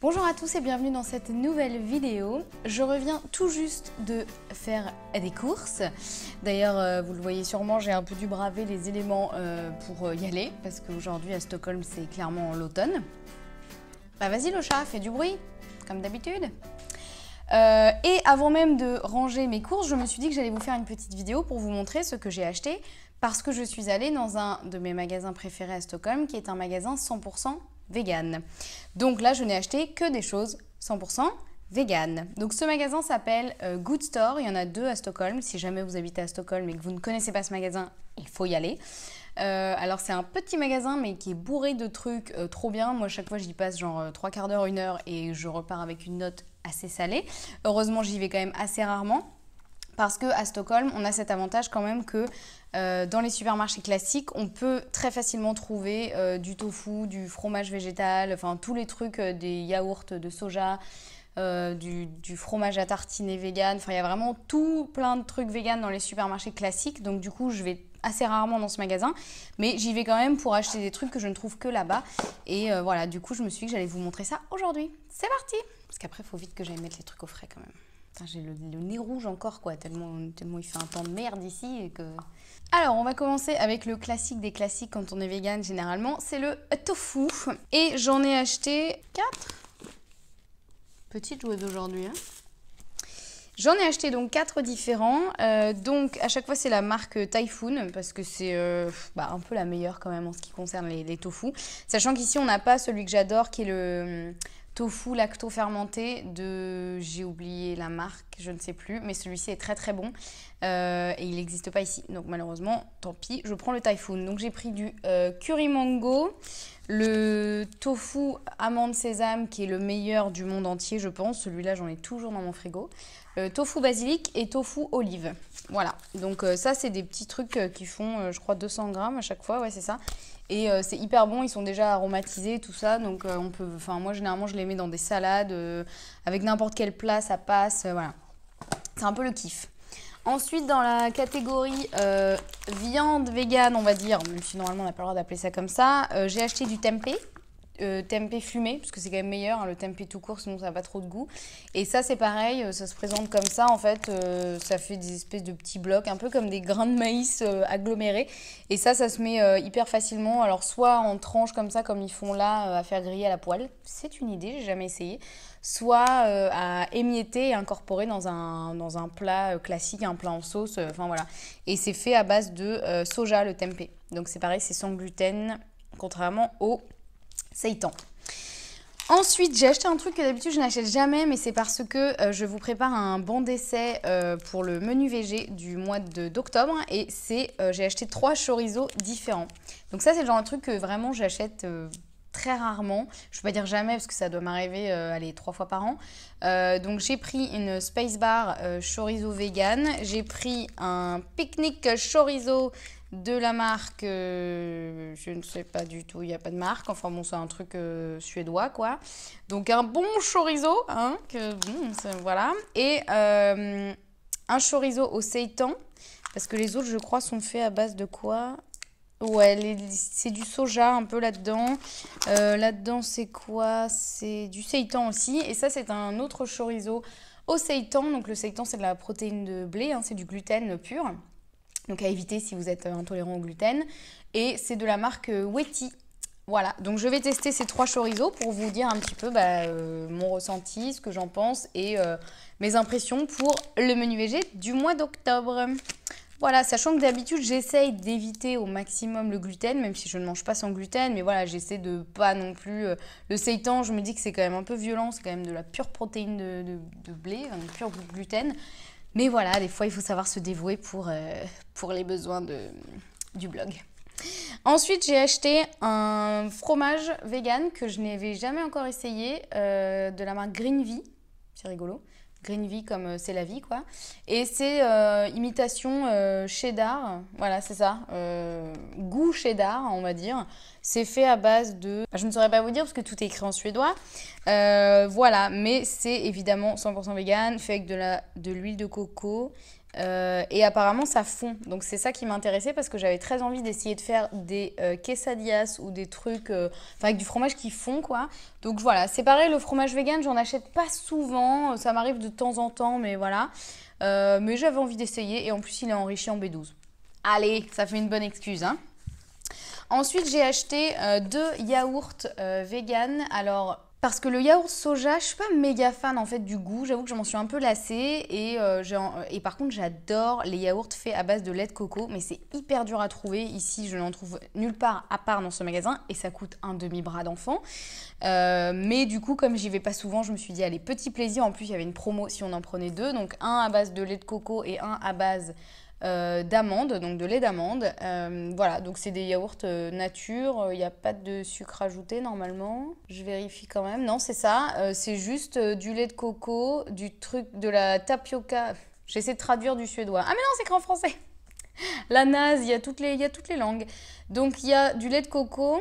Bonjour à tous et bienvenue dans cette nouvelle vidéo. Je reviens tout juste de faire des courses. D'ailleurs, euh, vous le voyez sûrement, j'ai un peu dû braver les éléments euh, pour euh, y aller parce qu'aujourd'hui à Stockholm, c'est clairement l'automne. Bah vas-y le chat, fais du bruit, comme d'habitude. et avant même de ranger mes courses, je me suis dit que j'allais vous faire une petite vidéo pour vous montrer ce que j'ai acheté parce que je suis allée dans un de mes magasins préférés à Stockholm qui est un magasin 100% vegan. Donc là, je n'ai acheté que des choses 100% vegan. Donc ce magasin s'appelle euh, Good Store, il y en a deux à Stockholm. Si jamais vous habitez à Stockholm et que vous ne connaissez pas ce magasin, il faut y aller. Euh, alors c'est un petit magasin mais qui est bourré de trucs euh, trop bien. Moi chaque fois j'y passe genre trois quarts d'heure, une heure et je repars avec une note assez salée. Heureusement j'y vais quand même assez rarement parce qu'à Stockholm, on a cet avantage quand même que euh, dans les supermarchés classiques, on peut très facilement trouver euh, du tofu, du fromage végétal, enfin tous les trucs, euh, des yaourts de soja, du, du, fromage à tartiner vegan. Enfin, il y a vraiment tout plein de trucs vegan dans les supermarchés classiques. Donc du coup, je vais assez rarement dans ce magasin, mais j'y vais quand même pour acheter des trucs que je ne trouve que là-bas. Et voilà, du coup, je me suis dit que j'allais vous montrer ça aujourd'hui. C'est parti Parce qu'après, il faut vite que j'aille mettre les trucs au frais quand même. J'ai le, nez rouge encore, quoi, tellement, tellement il fait un temps de merde ici que... Alors, on va commencer avec le classique des classiques quand on est vegan, généralement, c'est le tofu. Et j'en ai acheté 4 Petite jouée d'aujourd'hui, hein J'en ai acheté donc quatre différents. Euh, donc à chaque fois c'est la marque Typhoon parce que c'est euh, bah, un peu la meilleure quand même en ce qui concerne les, les tofu. Sachant qu'ici on n'a pas celui que j'adore qui est le tofu lacto-fermenté de. J'ai oublié la marque, je ne sais plus, mais celui-ci est très très bon. Euh, et il n'existe pas ici, donc malheureusement, tant pis, je prends le Typhoon. Donc j'ai pris du euh, curry mango, le tofu amande sésame qui est le meilleur du monde entier, je pense. Celui-là, j'en ai toujours dans mon frigo. Euh, tofu basilic et tofu olive. Voilà, donc ça, c'est des petits trucs qui font, je crois, 200 grammes à chaque fois, ouais, c'est ça. Et euh, c'est hyper bon, ils sont déjà aromatisés, tout ça. Donc, euh, on peut. Enfin, moi, généralement, je les mets dans des salades. Euh, avec n'importe quel plat, ça passe. voilà. C'est un peu le kiff. Ensuite, dans la catégorie viande végane, on va dire, même si normalement on n'a pas le droit d'appeler ça comme ça, j'ai acheté du tempeh tempe euh, tempeh fumé, parce que c'est quand même meilleur, hein, le tempeh tout court, sinon ça n'a pas trop de goût. Et ça, c'est pareil, euh, ça se présente comme ça, en fait, euh, ça fait des espèces de petits blocs, un peu comme des grains de maïs agglomérés. Et ça, ça se met hyper facilement, alors soit en tranches comme ça, comme ils font là, à faire griller à la poêle, c'est une idée, j'ai jamais essayé, soit à émietter et incorporer dans un, dans un plat classique, un plat en sauce, enfin voilà. Et c'est fait à base de soja, le tempeh. Donc c'est pareil, c'est sans gluten, contrairement au ça Seitan. Ensuite, j'ai acheté un truc que d'habitude je n'achète jamais, mais c'est parce que euh, je vous prépare un bon d'essai euh, pour le menu VG du mois d'octobre. Et c'est, euh, j'ai acheté trois chorizo différents. Donc ça, c'est le genre de truc que vraiment j'achète très rarement. Je ne vais pas dire jamais parce que ça doit m'arriver allez, trois fois par an. donc j'ai pris une space bar chorizo vegan. J'ai pris un Picnic chorizo de la marque, euh, je ne sais pas du tout, il n'y a pas de marque. Enfin bon, c'est un truc euh, suédois quoi. Donc un bon chorizo, hein, que, hmm, voilà. Et euh, un chorizo au seitan, parce que les autres, je crois, sont faits à base de quoi Ouais, c'est du soja un peu là-dedans. là-dedans, c'est quoi C'est du seitan aussi. Et ça, c'est un autre chorizo au seitan. Donc le seitan, c'est de la protéine de blé, hein, c'est du gluten pur donc à éviter si vous êtes euh, intolérant au gluten. Et c'est de la marque euh, Weti. Voilà, donc je vais tester ces trois chorizo pour vous dire un petit peu bah, euh, mon ressenti, ce que j'en pense et mes impressions pour le menu végé du mois d'octobre. Voilà, sachant que d'habitude j'essaye d'éviter au maximum le gluten, même si je ne mange pas sans gluten, mais voilà, j'essaie de pas non plus. Le seitan, je me dis que c'est quand même un peu violent, c'est quand même de la pure protéine de, blé, donc pure gluten. Mais voilà, des fois, il faut savoir se dévouer pour, euh, pour les besoins de, du blog. Ensuite, j'ai acheté un fromage vegan que je n'avais jamais encore essayé euh, de la marque Green Vie. C'est rigolo. Green Vie comme euh, c'est la vie, quoi. Et c'est imitation cheddar. Voilà, c'est ça. goût cheddar, on va dire. C'est fait à base de... Bah, je ne saurais pas vous dire parce que tout est écrit en suédois. Euh, voilà, mais c'est évidemment 100% vegan, fait avec de, la, de l'huile de coco. Euh, et apparemment, ça fond. Donc, c'est ça qui m'intéressait parce que j'avais très envie d'essayer de faire des euh, quesadillas ou des trucs avec du fromage qui fond, quoi. Donc, voilà, c'est pareil, le fromage vegan, j'en achète pas souvent. Ça m'arrive de temps en temps, mais voilà. mais j'avais envie d'essayer et en plus, il est enrichi en B12. Allez, ça fait une bonne excuse, hein. Ensuite, j'ai acheté euh, deux yaourts euh, vegan. Alors, parce que le yaourt soja, je suis pas méga fan en fait du goût. J'avoue que je m'en suis un peu lassée. Euh, et, par contre, j'adore les yaourts faits à base de lait de coco. Mais c'est hyper dur à trouver. Ici, je n'en trouve nulle part à part dans ce magasin. Et ça coûte un demi-bras d'enfant. mais du coup, comme j'y vais pas souvent, je me suis dit, allez, petit plaisir. En plus, il y avait une promo si on en prenait deux. Donc, un à base de lait de coco et un à base d'amandes euh, d'amande, donc de lait d'amande. Euh, voilà, donc c'est des yaourts euh, nature, il n'y a pas de sucre ajouté normalement. Je vérifie quand même. Non, c'est ça, c'est juste du lait de coco, du truc, de la tapioca. J'essaie de traduire du suédois. Ah mais non, c'est grand français La naze, il y, a toutes les, il y a toutes les langues. Donc il y a du lait de coco,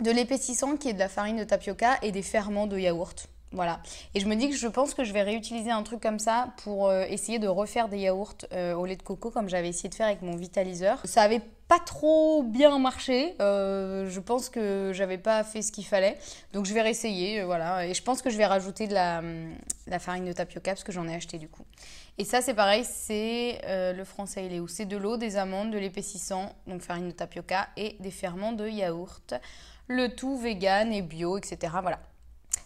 de l'épaississant qui est de la farine de tapioca et des ferments de yaourt. Voilà. Et je me dis que je pense que je vais réutiliser un truc comme ça pour euh, essayer de refaire des yaourts euh, au lait de coco comme j'avais essayé de faire avec mon vitaliseur. Ça avait pas trop bien marché. Euh, je pense que j'avais pas fait ce qu'il fallait. Donc je vais réessayer, voilà. Et je pense que je vais rajouter de la, la farine de tapioca parce que j'en ai acheté du coup. Et ça c'est pareil, c'est le français il est où C'est de l'eau, des amandes, de l'épaississant, donc farine de tapioca et des ferments de yaourt. Le tout vegan et bio, etc. Voilà.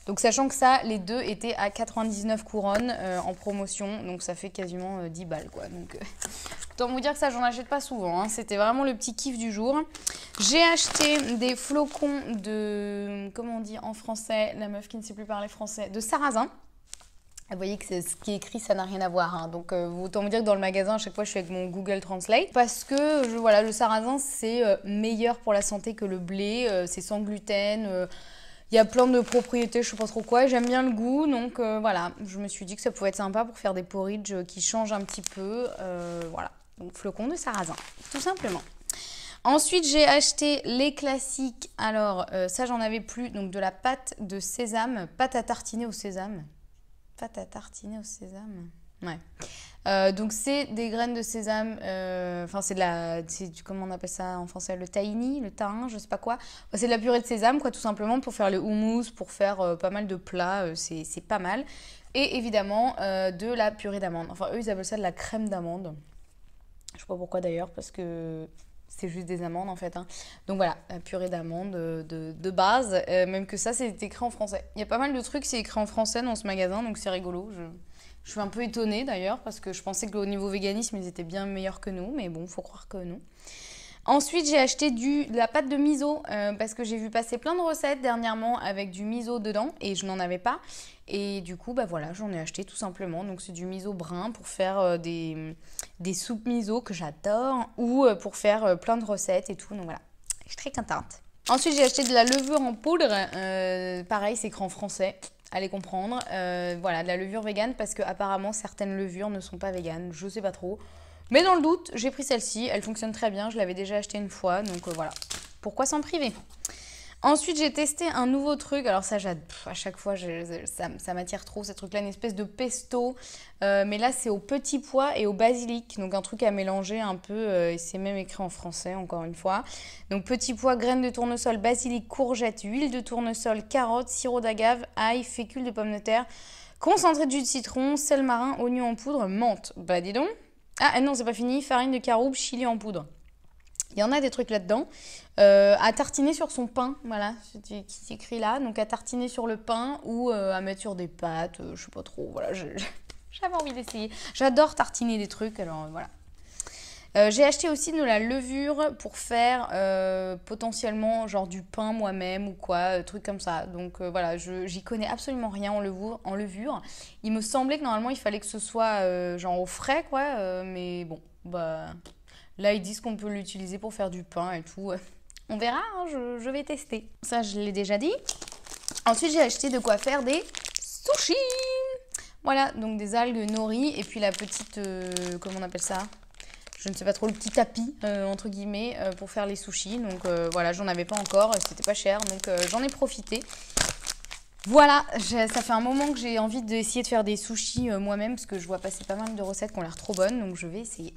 Donc sachant que ça, les deux étaient à 99 couronnes euh, en promotion, donc ça fait quasiment 10 euh, balles quoi. Donc euh, autant vous dire que ça, j'en achète pas souvent. Hein. C'était vraiment le petit kiff du jour. J'ai acheté des flocons de, comment on dit en français, la meuf qui ne sait plus parler français, de sarrasin. Vous voyez que ce qui est écrit, ça n'a rien à voir. Hein. Donc, autant vous dire que dans le magasin, à chaque fois, je suis avec mon Google Translate. Parce que voilà, le sarrasin, c'est meilleur pour la santé que le blé. c'est sans gluten. Il y a plein de propriétés, je sais pas trop quoi. J'aime bien le goût, donc euh, voilà. Je me suis dit que ça pouvait être sympa pour faire des porridges euh, qui changent un petit peu. Euh, voilà, donc flocons de sarrasin, tout simplement. Ensuite, j'ai acheté les classiques. Alors, ça, j'en avais plus. Donc, de la pâte de sésame, pâte à tartiner au sésame. Pâte à tartiner au sésame. Ouais. Euh, donc c'est des graines de sésame, euh, enfin c'est de la, comment on appelle ça en français, le tahini, le tahin, je sais pas quoi. c'est de la purée de sésame quoi, tout simplement pour faire le houmous, pour faire euh, pas mal de plats, c'est pas mal. Et évidemment de la purée d'amande. Enfin eux ils appellent ça de la crème d'amande. Je sais pas pourquoi d'ailleurs parce que c'est juste des amandes en fait. Hein. Donc voilà, purée d'amande de, de, base, même que ça c'est écrit en français. Il y a pas mal de trucs c'est écrit en français dans ce magasin donc c'est rigolo. Je je suis un peu étonnée d'ailleurs parce que je pensais qu'au niveau véganisme, ils étaient bien meilleurs que nous, mais bon, faut croire que non. Ensuite, j'ai acheté du, de la pâte de miso euh, parce que j'ai vu passer plein de recettes dernièrement avec du miso dedans et je n'en avais pas. Et du coup, bah voilà, j'en ai acheté tout simplement. Donc c'est du miso brun pour faire euh, des, des soupes miso que j'adore ou euh, pour faire plein de recettes et tout. Donc voilà, je suis très contente. Ensuite, j'ai acheté de la levure en poudre. pareil, c'est grand français. Allez comprendre. Euh, voilà, de la levure vegan, parce que apparemment certaines levures ne sont pas vegan, je sais pas trop. Mais dans le doute, j'ai pris celle-ci, elle fonctionne très bien, je l'avais déjà achetée une fois, donc euh, voilà. Pourquoi s'en priver Ensuite, j'ai testé un nouveau truc. Alors ça, j'adore. à chaque fois, ça, m'attire trop, ce truc là une espèce de pesto. Euh, mais là, c'est au petit pois et au basilic. Donc un truc à mélanger un peu. Euh, et c'est même écrit en français, encore une fois. Donc petit pois, graines de tournesol, basilic, courgette, huile de tournesol, carottes, sirop d'agave, ail, fécule de pomme de terre, concentré de jus de citron, sel marin, oignon en poudre, menthe. Bah dis donc. Ah non, c'est pas fini. Farine de caroube, chili en poudre. Il y en a des trucs là-dedans. Euh, à tartiner sur son pain, voilà, qui s'écrit là. Donc à tartiner sur le pain ou euh, à mettre sur des pâtes, je euh, je sais pas trop. Voilà, j'avais envie d'essayer. J'adore tartiner des trucs, alors voilà. J'ai acheté aussi de la levure pour faire potentiellement genre du pain moi-même ou quoi, truc comme ça. Donc voilà, j'y connais absolument rien en levure, en levure. Il me semblait que normalement il fallait que ce soit genre au frais quoi, mais bon, bah Là, ils disent qu'on peut l'utiliser pour faire du pain et tout. On verra, hein, je, vais tester. Ça, je l'ai déjà dit. Ensuite, j'ai acheté de quoi faire des sushis. Voilà, donc des algues nourries. et puis la petite, euh, comment on appelle ça Je ne sais pas trop, le petit tapis, euh, entre guillemets, euh, pour faire les sushis. Donc voilà, j'en avais pas encore, c'était pas cher, donc j'en ai profité. Voilà, ça fait un moment que j'ai envie d'essayer de faire des sushis moi-même parce que je vois passer pas mal de recettes qui ont l'air trop bonnes, donc je vais essayer.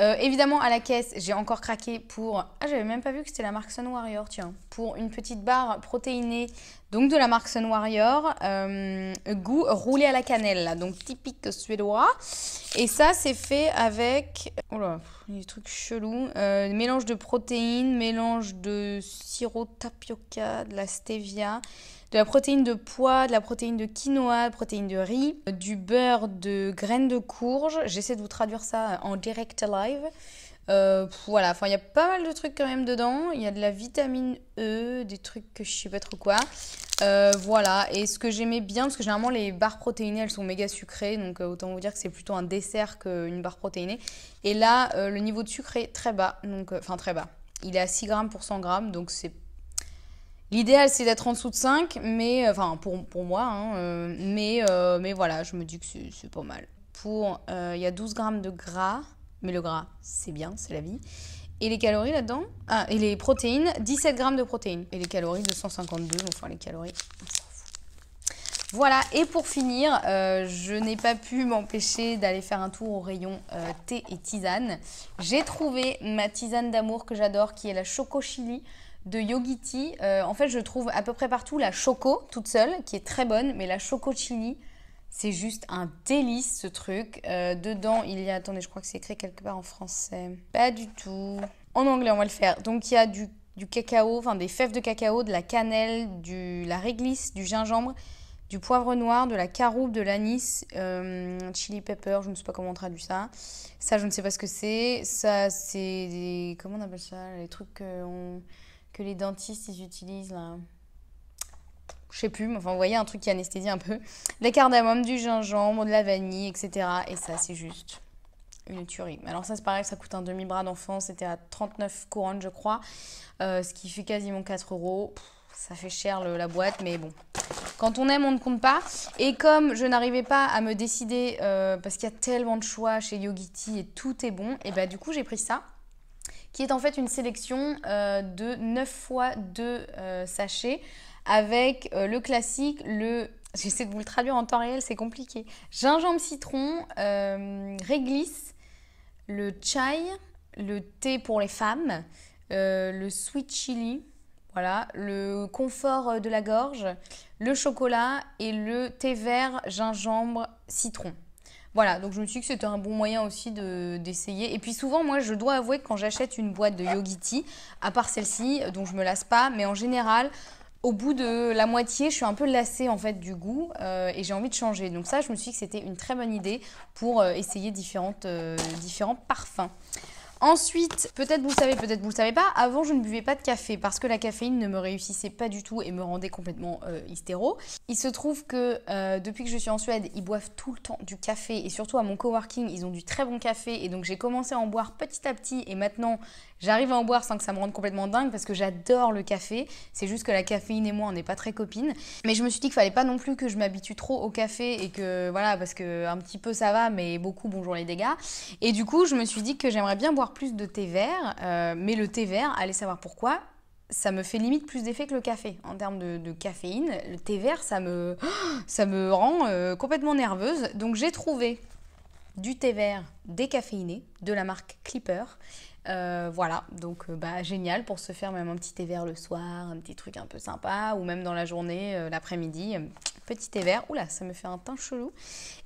Euh, évidemment, à la caisse, j'ai encore craqué pour. Ah, j'avais même pas vu que c'était la marque Sun Warrior, tiens. Pour une petite barre protéinée donc de la marque Sun Warrior, euh, goût roulé à la cannelle, donc typique suédois. Et ça, c'est fait avec, oh euh, là, des trucs chelous, euh, mélange de protéines, mélange de sirop tapioca, de la stevia, de la protéine de pois, de la protéine de quinoa, de la protéine de riz, du beurre de graines de courge. J'essaie de vous traduire ça en direct live. Euh, voilà, enfin il y a pas mal de trucs quand même dedans. Il y a de la vitamine E, des trucs que je sais pas trop quoi. Euh, voilà, et ce que j'aimais bien, parce que généralement les barres protéinées elles sont méga sucrées, donc euh, autant vous dire que c'est plutôt un dessert qu'une barre protéinée. Et là, le niveau de sucre est très bas, donc enfin très bas. Il est à 6 grammes pour 100 grammes, donc c'est. L'idéal c'est d'être en dessous de 5, mais enfin pour, moi, hein, mais, mais voilà, je me dis que c'est pas mal. Pour, il y a 12 grammes de gras, mais le gras, c'est bien, c'est la vie. Et les calories là-dedans Ah, et les protéines, 17 grammes de protéines. Et les calories, 252, enfin les calories, voilà, et pour finir, euh, je n'ai pas pu m'empêcher d'aller faire un tour au rayon euh, thé et tisane. J'ai trouvé ma tisane d'amour que j'adore, qui est la Choco Chili de Yogiti. Euh, en fait, je trouve à peu près partout la Choco toute seule, qui est très bonne, mais la Choco Chili, c'est juste un délice ce truc. Euh, dedans, il y a. Attendez, je crois que c'est écrit quelque part en français. Pas du tout. En anglais, on va le faire. Donc il y a du, cacao, enfin des fèves de cacao, de la cannelle, de la réglisse, du gingembre, du poivre noir, de la caroube, de l'anis, euh, chili pepper, je ne sais pas comment on traduit ça. Ça, je ne sais pas ce que c'est. Ça, c'est des. Comment on appelle ça Les trucs que, que les dentistes ils utilisent là je sais plus, mais enfin, vous voyez, un truc qui anesthésie un peu. Les cardamomes, du gingembre, de la vanille, etc. Et ça, c'est juste une tuerie. Alors ça, c'est pareil, ça coûte un demi-bras d'enfant. C'était à 39 couronnes, je crois, euh, ce qui fait quasiment 4 euros. ça fait cher la boîte, mais bon. Quand on aime, on ne compte pas. Et comme je n'arrivais pas à me décider, euh, parce qu'il y a tellement de choix chez Yogiti et tout est bon, et bah du coup, j'ai pris ça qui est en fait une sélection euh, de 9 fois 2 sachets avec euh, le classique, le... J'essaie de vous le traduire en temps réel, c'est compliqué. Gingembre citron, euh, réglisse, le chai, le thé pour les femmes, euh, le sweet chili, voilà, le confort de la gorge, le chocolat et le thé vert, gingembre, citron. Voilà, donc je me suis dit que c'était un bon moyen aussi d'essayer. et puis souvent, moi, je dois avouer que quand j'achète une boîte de yogiti, à part celle-ci, dont je me lasse pas, mais en général, au bout de la moitié, je suis un peu lassée en fait du goût euh, et j'ai envie de changer. Donc ça, je me suis dit que c'était une très bonne idée pour euh, essayer euh, différents parfums. Ensuite, peut-être vous le savez, peut-être vous le savez pas, avant je ne buvais pas de café parce que la caféine ne me réussissait pas du tout et me rendait complètement hystéro. Il se trouve que depuis que je suis en Suède, ils boivent tout le temps du café et surtout à mon coworking, ils ont du très bon café et donc j'ai commencé à en boire petit à petit et maintenant J'arrive à en boire sans que ça me rende complètement dingue parce que j'adore le café. C'est juste que la caféine et moi, on n'est pas très copines. Mais je me suis dit qu'il fallait pas non plus que je m'habitue trop au café et que voilà, parce que un petit peu ça va, mais beaucoup, bonjour les dégâts. Et du coup, je me suis dit que j'aimerais bien boire plus de thé vert, euh, mais le thé vert, allez savoir pourquoi, ça me fait limite plus d'effet que le café en termes de, caféine. Le thé vert, ça me, ça me rend euh, complètement nerveuse. Donc j'ai trouvé du thé vert décaféiné de la marque Clipper euh, voilà, donc euh, bah, génial pour se faire même un petit thé vert le soir, un petit truc un peu sympa, ou même dans la journée, euh, l'après-midi, petit thé vert. Oula, ça me fait un teint chelou.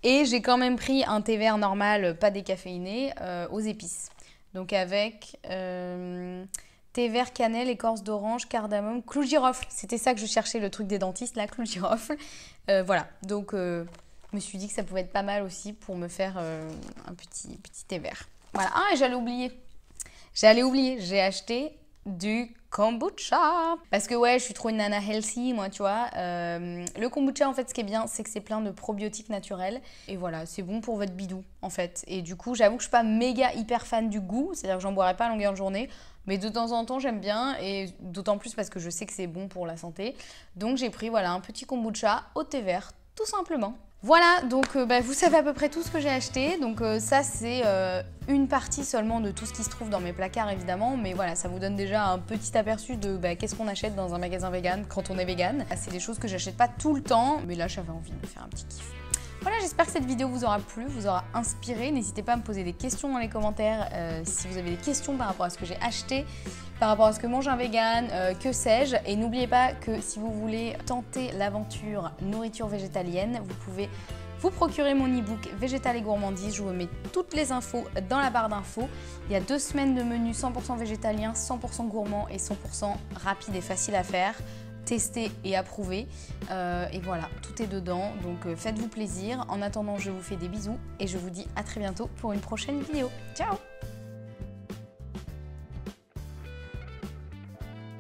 Et j'ai quand même pris un thé vert normal, pas décaféiné, aux épices. Donc avec thé vert, cannelle, écorce d'orange, cardamome, clou girofle. C'était ça que je cherchais, le truc des dentistes, la clou de girofle. voilà, donc je me suis dit que ça pouvait être pas mal aussi pour me faire un petit, petit thé vert. Voilà, ah, et j'allais oublier. J'allais oublier, j'ai acheté du kombucha. Parce que ouais, je suis trop une nana healthy, moi, tu vois. Euh, le kombucha, en fait, ce qui est bien, c'est que c'est plein de probiotiques naturels. Et voilà, c'est bon pour votre bidou, en fait. Et du coup, j'avoue que je suis pas méga hyper fan du goût, c'est-à-dire que j'en boirais pas à longueur de journée. Mais de temps en temps, j'aime bien, et d'autant plus parce que je sais que c'est bon pour la santé. Donc j'ai pris, voilà, un petit kombucha au thé vert, tout simplement. Voilà, donc euh, bah, vous savez à peu près tout ce que j'ai acheté. Donc euh, ça, c'est euh, une partie seulement de tout ce qui se trouve dans mes placards, évidemment. Mais voilà, ça vous donne déjà un petit aperçu de bah, qu'est-ce qu'on achète dans un magasin vegan quand on est vegan. Ah, c'est des choses que j'achète pas tout le temps, mais là, j'avais envie de me faire un petit kiff. Voilà, j'espère que cette vidéo vous aura plu, vous aura inspiré. N'hésitez pas à me poser des questions dans les commentaires euh, si vous avez des questions par rapport à ce que j'ai acheté, par rapport à ce que mange un vegan, euh, que sais-je. Et n'oubliez pas que si vous voulez tenter l'aventure nourriture végétalienne, vous pouvez vous procurer mon e-book Végétal et gourmandise. Je vous mets toutes les infos dans la barre d'infos. Il y a deux semaines de menus 100% végétalien, 100% gourmand et 100% rapide et facile à faire testé et approuvé. Euh, et voilà, tout est dedans, donc euh, faites-vous plaisir. En attendant, je vous fais des bisous et je vous dis à très bientôt pour une prochaine vidéo. Ciao